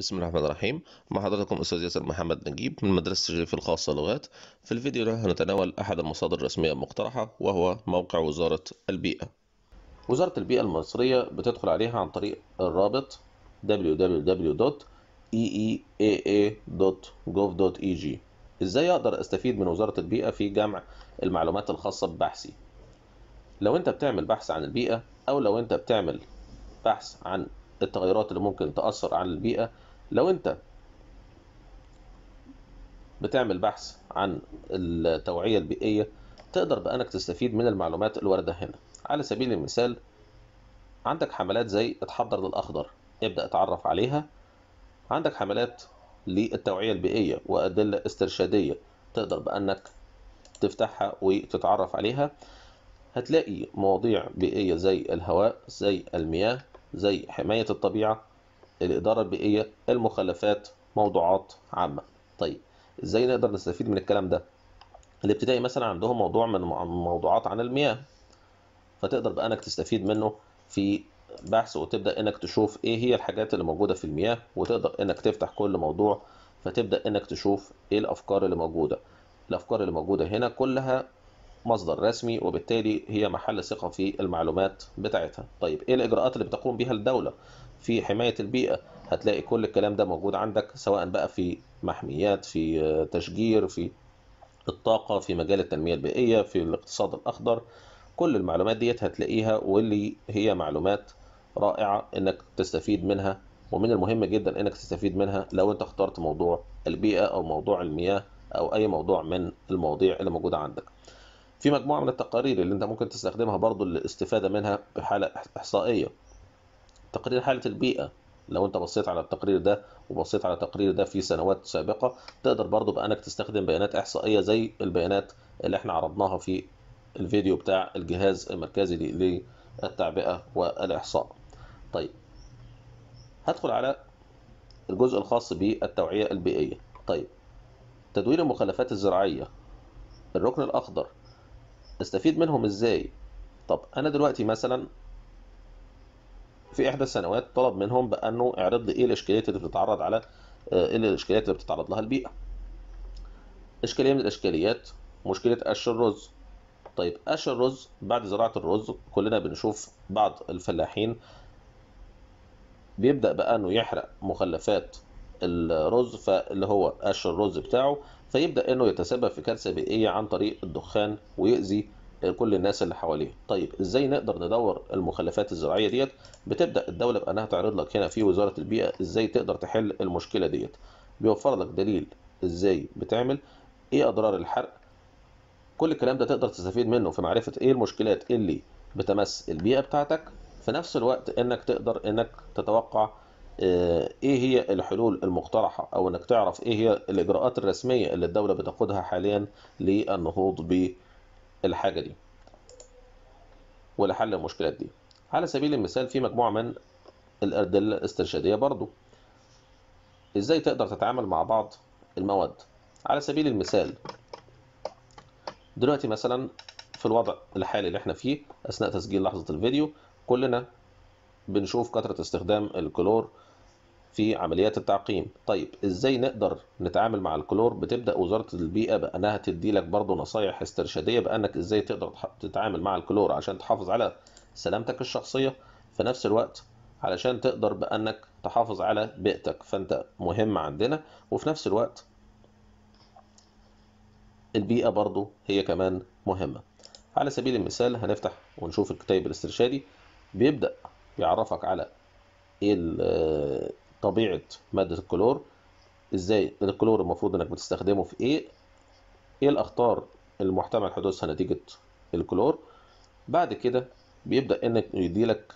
بسم الله الرحمن الرحيم مع حضراتكم استاذ ياسر محمد نجيب من مدرسه الجيف الخاصه لغات في الفيديو ده هنتناول احد المصادر الرسميه المقترحه وهو موقع وزاره البيئه وزاره البيئه المصريه بتدخل عليها عن طريق الرابط www.eeaa.gov.eg ازاي اقدر استفيد من وزاره البيئه في جمع المعلومات الخاصه ببحثي لو انت بتعمل بحث عن البيئه او لو انت بتعمل بحث عن التغيرات اللي ممكن تأثر على البيئة لو انت بتعمل بحث عن التوعية البيئية تقدر بأنك تستفيد من المعلومات الواردة هنا على سبيل المثال عندك حملات زي اتحضر للأخضر ابدأ اتعرف عليها عندك حملات للتوعية البيئية وأدلة استرشادية تقدر بأنك تفتحها وتتعرف عليها هتلاقي مواضيع بيئية زي الهواء زي المياه زي حماية الطبيعة الإدارة البيئية المخلفات موضوعات عامة طيب إزاي نقدر نستفيد من الكلام ده الابتدائي مثلا عندهم موضوع من موضوعات عن المياه فتقدر بقى انك تستفيد منه في بحث وتبدا انك تشوف ايه هي الحاجات اللي موجوده في المياه وتقدر انك تفتح كل موضوع فتبدا انك تشوف ايه الافكار اللي موجوده الافكار اللي موجوده هنا كلها مصدر رسمي وبالتالي هي محل ثقه في المعلومات بتاعتها طيب ايه الاجراءات اللي بتقوم بها الدوله في حمايه البيئه هتلاقي كل الكلام ده موجود عندك سواء بقى في محميات في تشجير في الطاقه في مجال التنميه البيئيه في الاقتصاد الاخضر كل المعلومات ديت هتلاقيها واللي هي معلومات رائعه انك تستفيد منها ومن المهم جدا انك تستفيد منها لو انت اخترت موضوع البيئه او موضوع المياه او اي موضوع من المواضيع اللي موجوده عندك في مجموعه من التقارير اللي انت ممكن تستخدمها برضو للاستفاده منها بحاله احصائيه تقرير حاله البيئه لو انت بصيت على التقرير ده وبصيت على التقرير ده في سنوات سابقه تقدر برضو بانك تستخدم بيانات احصائيه زي البيانات اللي احنا عرضناها في الفيديو بتاع الجهاز المركزي للتعبئه والاحصاء طيب هدخل على الجزء الخاص بالتوعيه البيئيه طيب تدوير المخلفات الزراعيه الركن الاخضر استفيد منهم ازاي طب انا دلوقتي مثلا في احدى السنوات طلب منهم بانه اعرض لي ايه الاشكاليات اللي بتتعرض على آه، ايه الاشكاليات اللي بتتعرض لها البيئه اشكاليه من الاشكاليات مشكله قش الرز طيب قش الرز بعد زراعه الرز كلنا بنشوف بعض الفلاحين بيبدا بانه يحرق مخلفات الرز فاللي هو قش الرز بتاعه فيبدا انه يتسبب في كارثه بيئيه عن طريق الدخان ويؤذي كل الناس اللي حواليه طيب ازاي نقدر ندور المخلفات الزراعيه ديت بتبدا الدوله بانها تعرض لك هنا في وزاره البيئه ازاي تقدر تحل المشكله ديت بيوفر لك دليل ازاي بتعمل ايه اضرار الحرق كل الكلام ده تقدر تستفيد منه في معرفه ايه المشكلات اللي بتمس البيئه بتاعتك في نفس الوقت انك تقدر انك تتوقع آه، ايه هي الحلول المقترحه او انك تعرف ايه هي الاجراءات الرسميه اللي الدوله بتاخدها حاليا للنهوض بالحاجه دي ولحل المشكلات دي على سبيل المثال في مجموعه من الادله الاسترشاديه برضو ازاي تقدر تتعامل مع بعض المواد على سبيل المثال دلوقتي مثلا في الوضع الحالي اللي احنا فيه اثناء تسجيل لحظه الفيديو كلنا بنشوف كثره استخدام الكلور في عمليات التعقيم طيب ازاي نقدر نتعامل مع الكلور بتبدا وزاره البيئه بانها تدي لك برضه نصايح استرشاديه بانك ازاي تقدر تتعامل مع الكلور عشان تحافظ على سلامتك الشخصيه في نفس الوقت علشان تقدر بانك تحافظ على بيئتك فانت مهم عندنا وفي نفس الوقت البيئه برضه هي كمان مهمه على سبيل المثال هنفتح ونشوف الكتاب الاسترشادي بيبدا يعرفك على ايه طبيعه ماده الكلور ازاي الكلور المفروض انك بتستخدمه في ايه ايه الاخطار المحتمل حدوثها نتيجه الكلور بعد كده بيبدا انك يديلك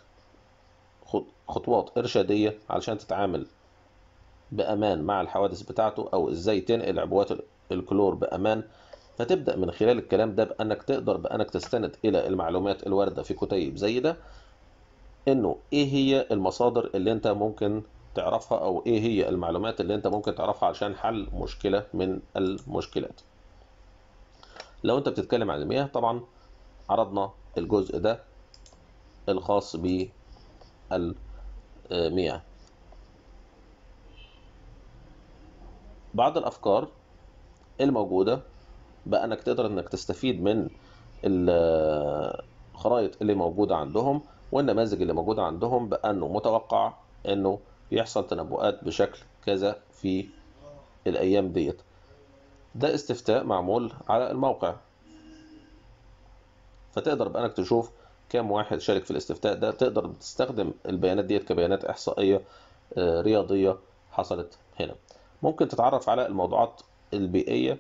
خطوات ارشاديه علشان تتعامل بامان مع الحوادث بتاعته او ازاي تنقل عبوات الكلور بامان فتبدا من خلال الكلام ده بانك تقدر بانك تستند الى المعلومات الوارده في كتيب زي ده انه ايه هي المصادر اللي انت ممكن تعرفها او ايه هي المعلومات اللي انت ممكن تعرفها عشان حل مشكله من المشكلات لو انت بتتكلم عن المياه طبعا عرضنا الجزء ده الخاص بالمياه بعض الافكار الموجوده بقى انك تقدر انك تستفيد من الخرائط اللي موجوده عندهم والنماذج اللي موجوده عندهم بانه متوقع انه بيحصل تنبؤات بشكل كذا في الأيام ديت ده استفتاء معمول على الموقع فتقدر بأنك تشوف كم واحد شارك في الاستفتاء ده تقدر تستخدم البيانات ديت كبيانات إحصائية آه، رياضية حصلت هنا ممكن تتعرف على الموضوعات البيئية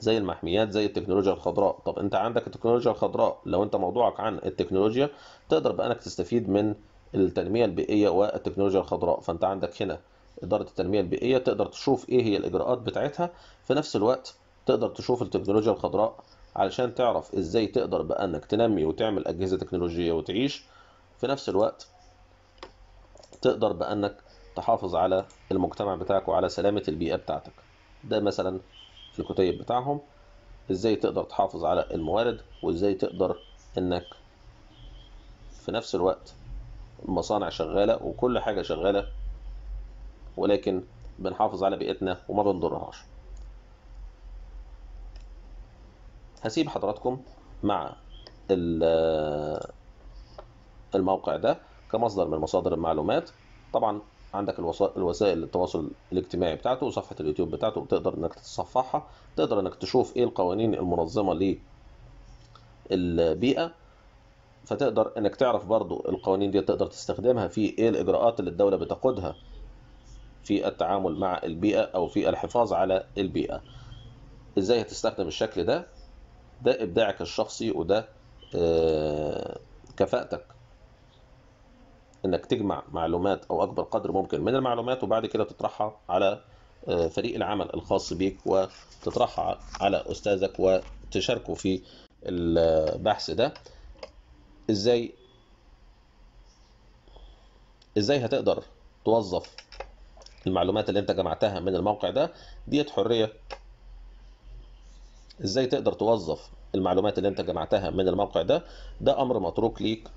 زي المحميات زي التكنولوجيا الخضراء طب انت عندك التكنولوجيا الخضراء لو انت موضوعك عن التكنولوجيا تقدر بانك تستفيد من التنمية البيئية والتكنولوجيا الخضراء فأنت عندك هنا إدارة التنمية البيئية تقدر تشوف إيه هي الإجراءات بتاعتها في نفس الوقت تقدر تشوف التكنولوجيا الخضراء علشان تعرف إزاي تقدر بأنك تنمي وتعمل أجهزة تكنولوجية وتعيش في نفس الوقت تقدر بأنك تحافظ على المجتمع بتاعك وعلى سلامة البيئة بتاعتك ده مثلا في الكتيب بتاعهم ازاي تقدر تحافظ على الموارد وازاي تقدر انك في نفس الوقت المصانع شغالة وكل حاجة شغالة ولكن بنحافظ على بيئتنا وما بنضرهاش هسيب حضراتكم مع الموقع ده كمصدر من مصادر المعلومات طبعا عندك الوسائل التواصل الاجتماعي بتاعته وصفحة اليوتيوب بتاعته بتقدر انك تتصفحها تقدر انك تشوف ايه القوانين المنظمة للبيئة فتقدر انك تعرف برضو القوانين دي تقدر تستخدمها في ايه الاجراءات اللي الدولة بتاخدها في التعامل مع البيئة او في الحفاظ على البيئة ازاي هتستخدم الشكل ده ده ابداعك الشخصي وده آه كفاءتك انك تجمع معلومات او اكبر قدر ممكن من المعلومات وبعد كده تطرحها على آه، فريق العمل الخاص بيك وتطرحها على استاذك وتشاركه في البحث ده ازاي ازاي هتقدر توظف المعلومات اللي انت جمعتها من الموقع ده ديت حريه ازاي تقدر توظف المعلومات اللي انت جمعتها من الموقع ده ده امر متروك ليك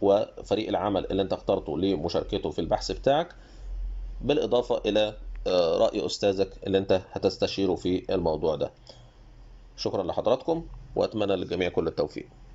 وفريق العمل اللي انت اخترته لمشاركته في البحث بتاعك بالاضافه الى آه، راي استاذك اللي انت هتستشيره في الموضوع ده شكرا لحضراتكم واتمنى للجميع كل التوفيق